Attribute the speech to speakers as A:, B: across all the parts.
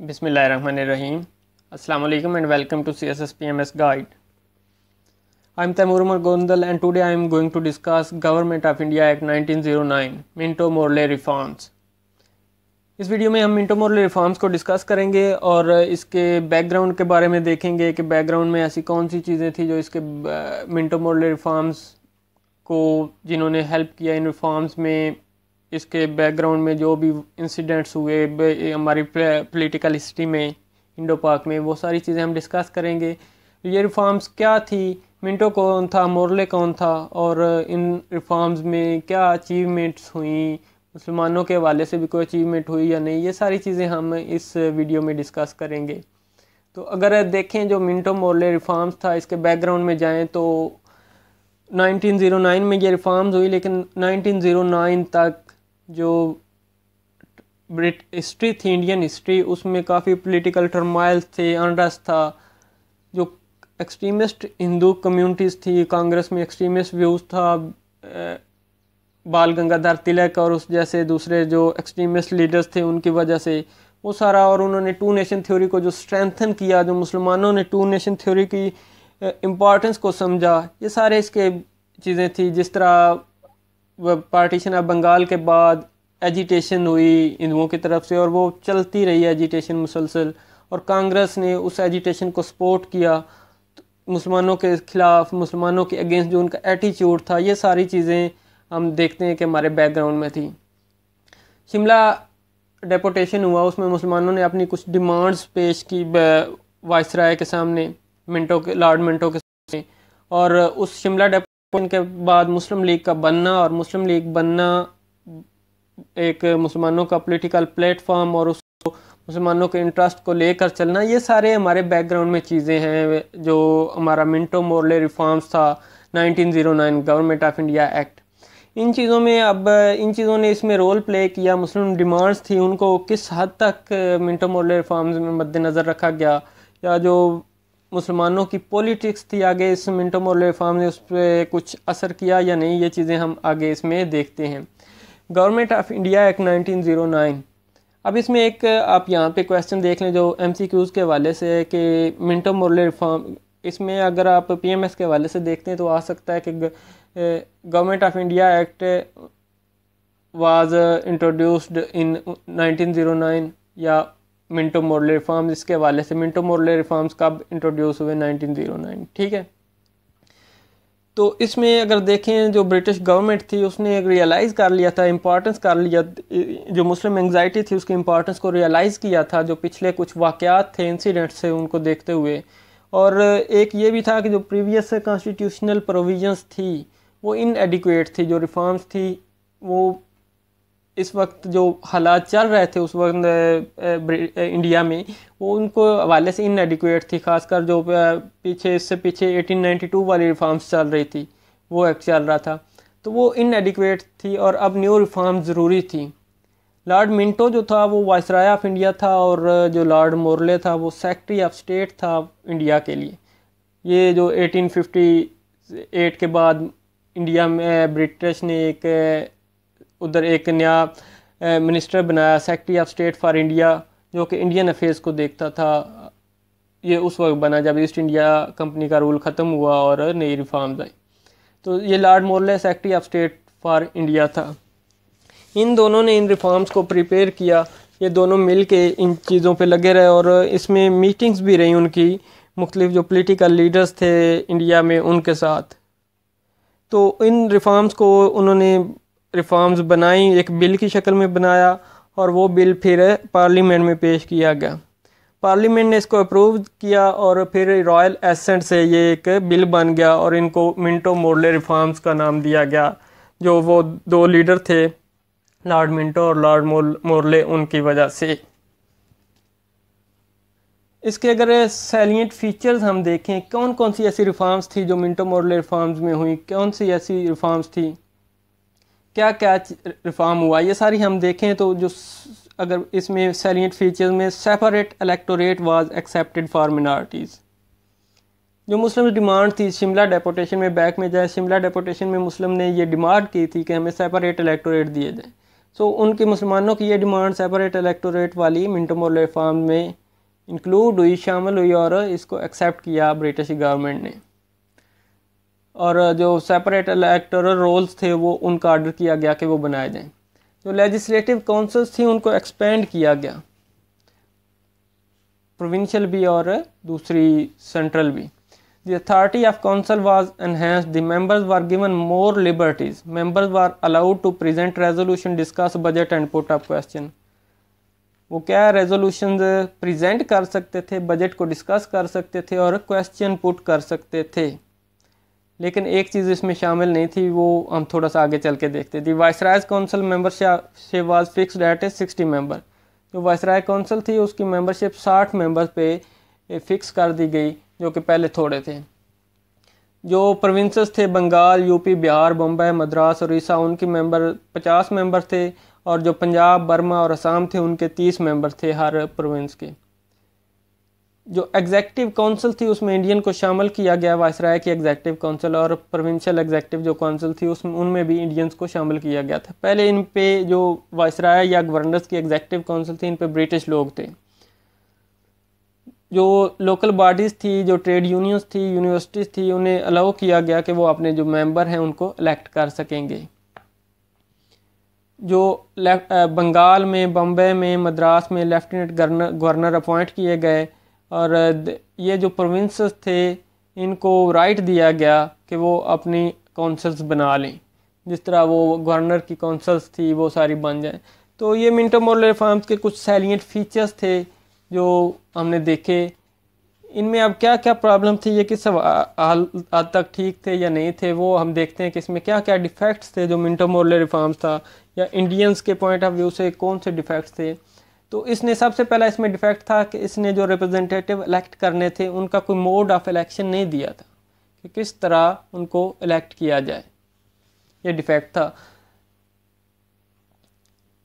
A: बिसमिल्ल रहीम अस्सलाम and welcome to C S S P M S guide I am Taimur Umar Gondal and today I am going to discuss Government of India Act nineteen zero nine Minto Morley reforms इस video में हम Minto Morley reforms को discuss करेंगे और इसके background के बारे में देखेंगे कि बैकग्राउंड में ऐसी कौन सी चीज़ें थी जो इसके मिनटो मोरले रिफॉर्म्स को जिन्होंने हेल्प किया इन रिफॉर्म्स में इसके बैकग्राउंड में जो भी इंसिडेंट्स हुए हमारी पॉलिटिकल हिस्ट्री में इंडो पाक में वो सारी चीज़ें हम डिस्कस करेंगे ये रिफॉर्म्स क्या थी मिंटो कौन था मोरले कौन था और इन रिफॉर्म्स में क्या अचीवमेंट्स हुई मुसलमानों के हवाले से भी कोई अचीवमेंट हुई या नहीं ये सारी चीज़ें हम इस वीडियो में डिस्कस करेंगे तो अगर देखें जो मिंटो मोरले रिफॉर्म्स था इसके बैकग्राउंड में जाएं तो 1909 में ये रिफॉर्म्स हुई लेकिन 1909 तक जो ब्रिट हिस्ट्री थी इंडियन हिस्ट्री उसमें काफ़ी पॉलिटिकल टर्माइल थे अनरस था जो एक्सट्रीमिस्ट हिंदू कम्युनिटीज़ थी कांग्रेस में एक्सट्रीमिस्ट व्यूज़ था बाल गंगाधर तिलक और उस जैसे दूसरे जो एक्सट्रीमिस्ट लीडर्स थे उनकी वजह से वो सारा और उन्होंने टू नेशन थ्योरी को जो स्ट्रेंथन किया जो मुसलमानों ने टू नेशन थ्योरी की इम्पॉर्टेंस को समझा ये सारे इसके चीज़ें थी जिस तरह पार्टीशन ऑफ बंगाल के बाद एजिटेशन हुई हिंदुओं की तरफ से और वो चलती रही एजिटेशन मुसलसल और कांग्रेस ने उस एजिटेशन को सपोर्ट किया तो मुसलमानों के ख़िलाफ़ मुसलमानों के अगेंस्ट जो उनका एटीट्यूड था ये सारी चीज़ें हम देखते हैं कि हमारे बैकग्राउंड में थी शिमला डेपोटेशन हुआ उसमें मुसलमानों ने अपनी कुछ डिमांड्स पेश की वायसराय के सामने मिंटो के लॉर्ड मिंटो के सामने और उस शिमला डेपो उनके बाद मुस्लिम लीग का बनना और मुस्लिम लीग बनना एक मुसलमानों का पॉलिटिकल प्लेटफॉर्म और उसको मुसलमानों के इंटरेस्ट को लेकर चलना ये सारे हमारे बैकग्राउंड में चीज़ें हैं जो हमारा मिंटो मोरले रिफॉर्म्स था 1909 गवर्नमेंट ऑफ इंडिया एक्ट इन चीज़ों में अब इन चीज़ों ने इसमें रोल प्ले किया मुस्लिम डिमांड्स थी उनको किस हद तक मिंटो मोरले रिफॉर्म्स में मद्देनज़र रखा गया या जो मुसलमानों की पॉलिटिक्स थी आगे इस मिनटो मोरल रिफॉर्म ने उस पर कुछ असर किया या नहीं ये चीज़ें हम आगे इसमें देखते हैं गवर्नमेंट ऑफ इंडिया एक्ट 1909 अब इसमें एक आप यहाँ पे क्वेश्चन देख लें जो एम के हवाले से कि मिनटो मोरले रिफॉर्म इसमें अगर आप एस के हवाले से देखते हैं तो आ सकता है कि Government of India Act was introduced in 1909 या मिंटो मोरले रिफॉर्म्स इसके हवाले से मिंटो मोरले रिफॉर्म्स कब इंट्रोड्यूस हुए 1909 ठीक है तो इसमें अगर देखें जो ब्रिटिश गवर्नमेंट थी उसने रियलाइज़ कर लिया था इम्पॉर्टेंस कर लिया जो मुस्लिम एंगजाइटी थी उसकी इम्पॉर्टेंस को रियलाइज़ किया था जो पिछले कुछ वाक़ात थे इंसिडेंट्स थे उनको देखते हुए और एक ये भी था कि जो प्रीवियस कॉन्स्टिट्यूशनल प्रोविजंस थी वो इनएडिकुएट थी जो रिफॉर्म्स थी वो इस वक्त जो हालात चल रहे थे उस वक्त इंडिया में वो उनको हवाले से इनएडिकुएट थी खासकर जो पीछे इससे पीछे 1892 वाली रिफॉर्म्स चल रही थी वो एक्ट चल रहा था तो वो इनएडिकुएट थी और अब न्यू रिफॉर्म ज़रूरी थी लॉर्ड मिंटो जो था वो वायसराय ऑफ इंडिया था और जो लॉर्ड मोरले था वो सेक्रेटरी ऑफ स्टेट था इंडिया के लिए ये जो 1858 के बाद इंडिया में ब्रिटिश ने एक उधर एक नया मिनिस्टर बनाया Secretary of State for India जो कि इंडियन अफेयर्स को देखता था ये उस वक्त बना जब ईस्ट इंडिया कंपनी का रूल ख़त्म हुआ और नई रिफॉर्म्स आई तो ये Lord Morley Secretary of State for India था इन दोनों ने इन रिफॉर्म्स को प्रिपेयर किया ये दोनों मिल के इन चीज़ों पे लगे रहे और इसमें मीटिंग्स भी रहीं उनकी मुख्तलिफ जो पोलिटिकल लीडर्स थे इंडिया में उनके साथ तो इन रिफॉर्म्स को उन्होंने रिफॉर्म्स बनाई एक बिल की शक्ल में बनाया और वो बिल फिर पार्लियामेंट में पेश किया गया पार्लियामेंट ने इसको अप्रूव किया और फिर रॉयल एसेंट से ये एक बिल बन गया और इनको मिंटो मोरले रिफॉर्म्स का नाम दिया गया जो वो दो लीडर थे लॉर्ड मिंटो और लॉर्ड मोरले उनकी वजह से इसके अगर सैलियट फीचर्स हम देखें कौन कौन सी ऐसी रिफॉर्म्स थी जो मिंटो मोरले रिफॉर्म्स में हुई कौन सी ऐसी रिफॉर्म्स थी क्या क्या रिफॉर्म हुआ ये सारी हम देखें तो जो अगर इसमें सैलियट फीचर्स में separate electorate was accepted for minorities जो मुस्लिम डिमांड थी शिमला डेपोटेशन में बैक में जाए शिमला डेपोटेशन में मुस्लिम ने ये डिमांड की थी कि हमें सेपरेट इलेक्टोरेट दिए जाए सो उनके मुसलमानों की ये डिमांड सेपरेट इलेक्टोरेट वाली मिनटमोल रिफॉर्म में इंक्लूड हुई शामिल हुई और इसको एक्सेप्ट किया ब्रिटिश गवर्नमेंट ने और जो सेपरेट इलेक्टोरल रोल्स थे वो उनका आर्डर किया गया कि वो बनाए जाएं जो लेजिस्टिव काउंसिल्स थी उनको एक्सपेंड किया गया प्रोविंशियल भी और दूसरी सेंट्रल भी the authority of council was enhance the members were given more liberties members were allowed to present resolution discuss budget and put of question वो क्या रेजोल्यूशन प्रजेंट कर सकते थे बजट को डिस्कस कर सकते थे और क्वेश्चन पुट कर सकते थे लेकिन एक चीज़ इसमें शामिल नहीं थी वो हम थोड़ा सा आगे चल के देखते the council council size was fixed at a sixty member जो वायसराय काउंसिल थी उसकी मेम्बरशिप साठ मेम्बर पे फिक्स कर दी गई जो कि पहले थोड़े थे जो प्रोविंसेस थे बंगाल यूपी बिहार बम्बई मद्रास उड़ीसा उनकी मेम्बर पचास मेम्बर थे और जो पंजाब बर्मा और असम थे उनके तीस मेम्बर थे हर प्रोविंस के जो एग्जैक्टिव काउंसिल थी उसमें इंडियन को शामिल किया गया वायसराय की एग्जैक्टिव काउंसिल और प्रोविंशियल एग्जैक्टिव जो काउंसिल थी उसमें उनमें भी इंडियंस को शामिल किया गया था पहले इन पे जो वायसराय या गवर्नर्स की एग्जैक्टिव काउंसिल थी इन पे ब्रिटिश लोग थे जो लोकल बॉडीज़ थी जो ट्रेड यूनियंस थी यूनिवर्सिटीज़ थी उन्हें अलाउ किया गया कि वो अपने जो मेम्बर हैं उनको इलेक्ट कर सकेंगे जो बंगाल में बम्बे में मद्रास में लेफ्टिनेंट गवर्नर अपॉइंट किए गए और ये जो प्रोविंस थे इनको राइट दिया गया कि वो अपनी कौंसल्स बना लें जिस तरह वो गवर्नर की कौंसल्स थी वो सारी बन जाएँ तो ये मिंटोमोल रिफॉर्म्स के कुछ सैलियट फीचर्स थे जो हमने देखे इनमें अब क्या क्या प्रॉब्लम थी ये किस हद तक ठीक थे या नहीं थे वो हम देखते हैं कि इसमें क्या क्या डिफेक्ट्स थे जो मिंटोमोल रिफॉर्म्स था या इंडियंस के पॉइंट ऑफ व्यू से कौन से डिफेक्ट्स थे तो इसने सबसे पहला इसमें डिफेक्ट था कि इसने जो रिप्रेजेंटेटिव इलेक्ट करने थे उनका कोई मोड ऑफ इलेक्शन नहीं दिया था कि किस तरह उनको इलेक्ट किया जाए ये डिफेक्ट था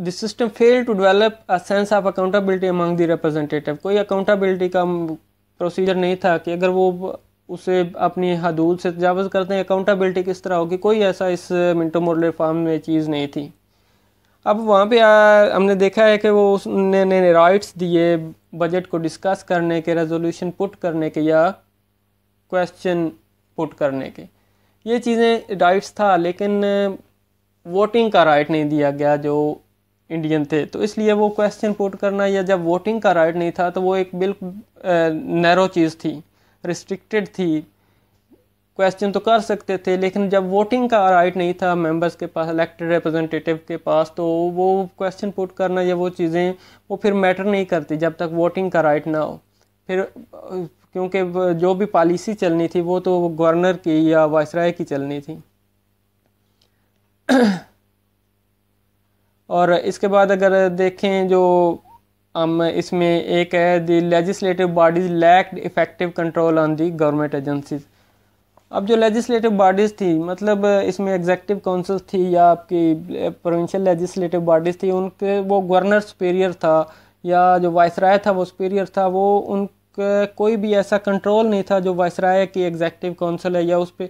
A: the system fail to develop a sense of accountability among the representative कोई अकाउंटेबिलिटी का प्रोसीजर नहीं था कि अगर वो उसे अपनी हदूद से तजावज़ करते हैं अकाउंटेबिलिटी किस तरह होगी कोई ऐसा इस मिनटो मोरल रिफॉर्म में चीज़ नहीं थी अब वहाँ पे आ, हमने देखा है कि वो उसने ने राइट्स दिए बजट को डिस्कस करने के रेजोल्यूशन पुट करने के या क्वेश्चन पुट करने के ये चीज़ें राइट्स था लेकिन वोटिंग का राइट नहीं दिया गया जो इंडियन थे तो इसलिए वो क्वेश्चन पुट करना या जब वोटिंग का राइट नहीं था तो वो एक बिल्कुल नैरो चीज़ थी रिस्ट्रिक्टेड थी क्वेश्चन तो कर सकते थे लेकिन जब वोटिंग का राइट नहीं था मेंबर्स के पास इलेक्टेड रिप्रेजेंटेटिव के पास तो वो क्वेश्चन पुट करना या वो चीज़ें वो फिर मैटर नहीं करती जब तक वोटिंग का राइट ना हो फिर क्योंकि जो भी पॉलिसी चलनी थी वो तो गवर्नर की या वायसराय की चलनी थी और इसके बाद अगर देखें जो हम इसमें एक है the legislative bodies lacked effective control on the government agencies अब जो लेजिस्लेटिव बॉडीज़ थी मतलब इसमें एग्जेक्टिव काउंसिल थी या आपकी प्रोविंशियल लेजिस्लेटिव बॉडीज़ थी उनके वो गवर्नर सुपेरियर था या जो वायसराय था वो सुपेरियर था वो उन कोई भी ऐसा कंट्रोल नहीं था जो वायसराय की एग्जेक्टिव काउंसिल है या उस पर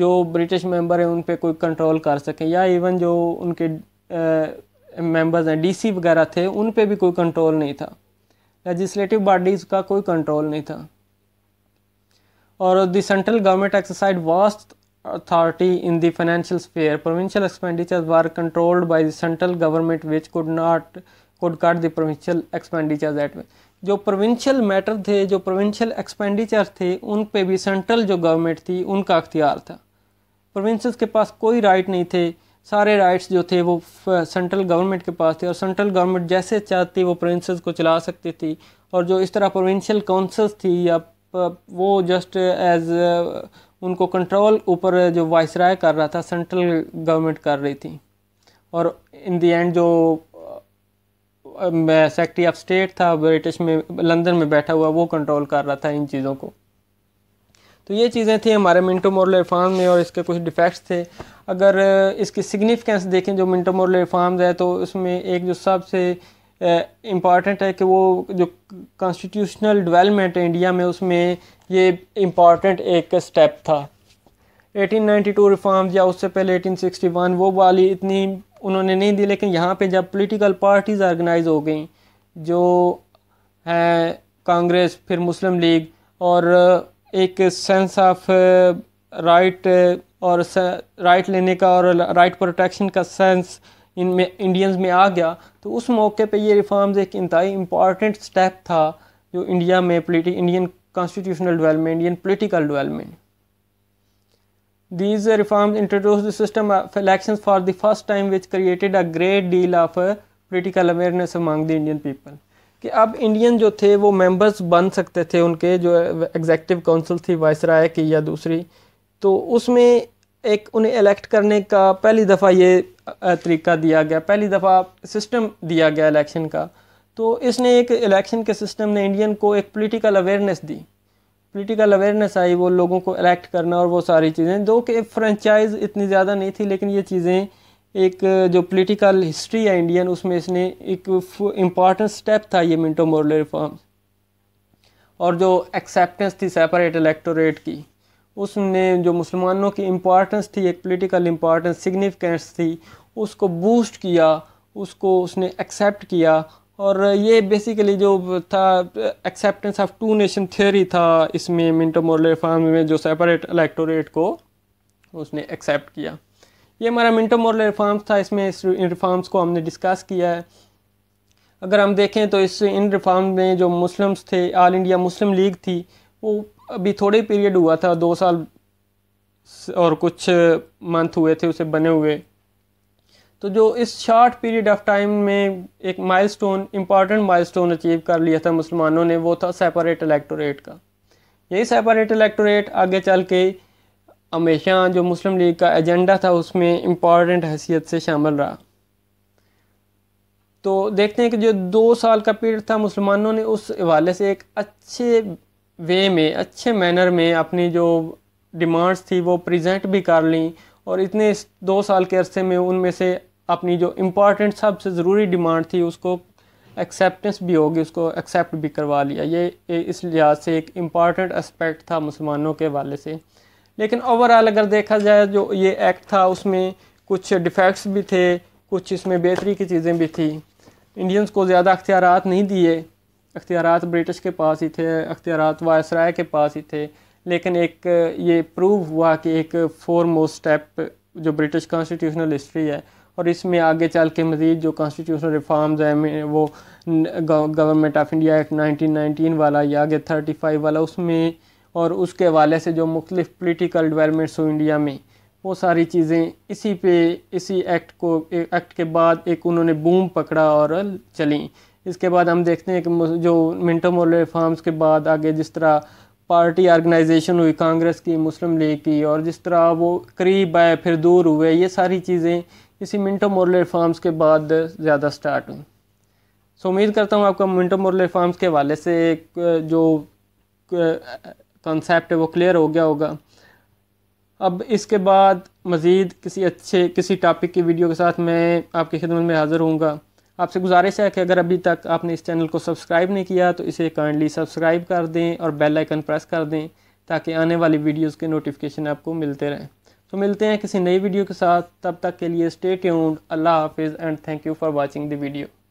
A: जो ब्रिटिश मेंबर हैं उन पर कोई कंट्रोल कर सकें या इवन जो उनके मेंबर्स eh, हैं डीसी वगैरह थे उन पर भी कोई कंट्रोल नहीं था लेजिस्लेटिव बॉडीज़ का कोई कंट्रोल नहीं था और the central government exercise vast authority in the financial sphere provincial expenditures were controlled by the central government which could not could cut the provincial expenditure at जो provincial matter थे जो provincial expenditure थे उन पे भी central जो government थी उनका अख्तियार था प्रोविंसेस के पास कोई राइट नहीं थे सारे राइट्स जो थे वो सेंट्रल गवर्नमेंट के पास थे और सेंट्रल गवर्नमेंट जैसे चाहती वो प्रोविंसेस को चला सकती थी और जो इस तरह प्रोविंशियल काउंसिल्स थी या वो जस्ट एज उनको कंट्रोल ऊपर जो राय कर रहा था सेंट्रल गवर्नमेंट कर रही थी और इन दी एंड जो सेक्रेटरी ऑफ स्टेट था ब्रिटिश में लंदन में बैठा हुआ वो कंट्रोल कर रहा था इन चीज़ों को तो ये चीज़ें थी हमारे मिंटो मोरल रिफॉर्म में और इसके कुछ डिफेक्ट्स थे अगर इसकी सिग्निफिकेंस देखें जो मिंटो मोरल रिफॉर्म्स है तो उसमें एक जो सबसे इम्पॉर्टेंट है कि वो जो कॉन्स्टिट्यूशनल डेवलपमेंट है इंडिया में उसमें ये इम्पॉर्टेंट एक स्टेप था 1892 रिफॉर्म्स या उससे पहले 1861 वो वाली इतनी उन्होंने नहीं दी लेकिन यहाँ पे जब पॉलिटिकल पार्टीज़ ऑर्गेनाइज हो गई जो हैं कांग्रेस फिर मुस्लिम लीग और एक सेंस ऑफ राइट और राइट लेने का और राइट प्रोटेक्शन का सेंस इन में इंडियंस में आ गया तो उस मौके पे ये रिफॉर्म्स एक इंतई इम्पॉर्टेंट स्टेप था जो इंडिया में politic Indian constitutional development Indian political development these reform introduce the system of elections for the first time which created a great deal of uh, political awareness among the Indian कि अब Indian जो थे वो members बन सकते थे उनके जो एग्जेक्टिव uh, काउंसिल थी वायसराय की या दूसरी तो उसमें एक उन्हें इलेक्ट करने का पहली दफ़ा ये तरीका दिया गया पहली दफ़ा सिस्टम दिया गया इलेक्शन का तो इसने एक इलेक्शन के सिस्टम ने इंडियन को एक पॉलिटिकल अवेयरनेस दी पॉलिटिकल अवेयरनेस आई वो लोगों को इलेक्ट करना और वो सारी चीज़ें जो कि फ्रेंचाइज इतनी ज़्यादा नहीं थी लेकिन ये चीज़ें एक जो पॉलिटिकल हिस्ट्री है इंडियन उसमें इसने एक इम्पॉर्टेंट स्टेप था ये मिंटो मोरले रिफॉर्म्स और जो एक्सेप्टेंस थी सेपरेट इलेक्टोरेट की उसने जो मुसलमानों की इम्पॉर्टेंस थी एक पॉलिटिकल इम्पॉर्टेंस सिग्निफिकेंस थी उसको बूस्ट किया उसको उसने एक्सेप्ट किया और ये बेसिकली जो था acceptance of two nation theory था इसमें मिंटो मोरले रिफॉर्म में जो सेपरेट इलेक्टोरेट को उसने एक्सेप्ट किया ये हमारा मिंटो मोरले रिफॉर्म्स था इसमें इस इन रिफॉर्म्स को हमने डिस्कस किया है अगर हम देखें तो इस इन रिफॉर्म में जो मुस्लिम्स थे ऑल इंडिया मुस्लिम लीग थी वो अभी थोड़े पीरियड हुआ था दो साल और कुछ मंथ हुए थे उसे बने हुए तो जो इस शॉर्ट पीरियड ऑफ टाइम में एक माइलस्टोन इम्पॉर्टेंट माइलस्टोन अचीव कर लिया था मुसलमानों ने वो था सेपरेट इलेक्टोरेट का यही सेपरेट इलेक्टोरेट आगे चल के हमेशा जो मुस्लिम लीग का एजेंडा था उसमें इम्पॉर्टेंट हैसियत से शामिल रहा तो देखते हैं कि जो दो साल का पीरियड था मुसलमानों ने उस हवाले से एक अच्छे वे में अच्छे मैनर में अपनी जो डिमांड्स थी वो प्रेजेंट भी कर ली और इतने दो साल के अरसे में उनमें से अपनी जो इम्पॉर्टेंट सबसे ज़रूरी डिमांड थी उसको एक्सेप्टेंस भी होगी उसको एक्सेप्ट भी करवा लिया ये इस लिहाज से एक इम्पॉर्टेंट एस्पेक्ट था मुसलमानों के हवाले से लेकिन ओवरऑल अगर देखा जाए जो ये एक्ट था उसमें कुछ डिफेक्ट्स भी थे कुछ इसमें बेहतरी की चीज़ें भी थी इंडियंस को ज़्यादा अख्तियार नहीं दिए अख्तियार ब्रिटिश के पास ही थे अख्तियार वायसराय के पास ही थे लेकिन एक ये प्रूव हुआ कि एक फोर मोस्ट स्टेप जो ब्रिटिश कॉन्स्टिट्यूशनल हिस्ट्री है और इसमें आगे चल के मज़ीद जो कॉन्स्टिट्यूशनल रिफॉर्म्स हैं वो गवर्नमेंट ऑफ इंडिया एक्ट 1919 वाला या आगे 35 वाला उसमें और उसके हवाले से जो मुख्तफ पोलिटिकल डेवलपमेंट्स हुई इंडिया में वो सारी चीज़ें इसी पे इसी एक्ट को एक्ट के बाद एक उन्होंने बूम पकड़ा और चली इसके बाद हम देखते हैं कि जो मिंटो मोल रिफॉर्म्स के बाद आगे जिस तरह पार्टी आर्गनाइजेशन हुई कांग्रेस की मुस्लिम लीग की और जिस तरह वो करीब आए फिर दूर हुए ये सारी चीज़ें इसी मिंटो मोरले रिफॉर्म्स के बाद ज़्यादा स्टार्ट हुई सो उम्मीद करता हूँ आपका मिंटो मोरले रिफॉर्म्स के हवाले से जो कॉन्सेप्ट है वो क्लियर हो गया होगा अब इसके बाद मज़ीद किसी अच्छे किसी टॉपिक की वीडियो के साथ मैं आपकी खिदमत में हाज़िर हूँगा आपसे गुजारिश है कि अगर अभी तक आपने इस चैनल को सब्सक्राइब नहीं किया तो इसे काइंडली सब्सक्राइब कर दें और बेल आइकन प्रेस कर दें ताकि आने वाली वीडियोस के नोटिफिकेशन आपको मिलते रहें तो मिलते हैं किसी नई वीडियो के साथ तब तक के लिए स्टे ट्यून्ड अल्लाह हाफिज़ and thank you for watching the video